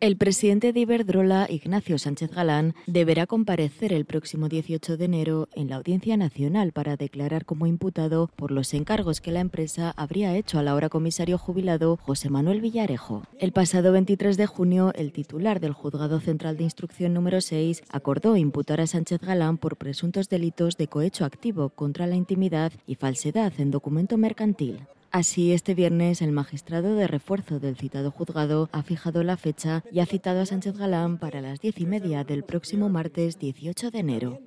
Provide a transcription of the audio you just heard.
El presidente de Iberdrola, Ignacio Sánchez Galán, deberá comparecer el próximo 18 de enero en la Audiencia Nacional para declarar como imputado por los encargos que la empresa habría hecho al ahora comisario jubilado José Manuel Villarejo. El pasado 23 de junio, el titular del Juzgado Central de Instrucción número 6 acordó imputar a Sánchez Galán por presuntos delitos de cohecho activo contra la intimidad y falsedad en documento mercantil. Así, este viernes el magistrado de refuerzo del citado juzgado ha fijado la fecha y ha citado a Sánchez Galán para las diez y media del próximo martes 18 de enero.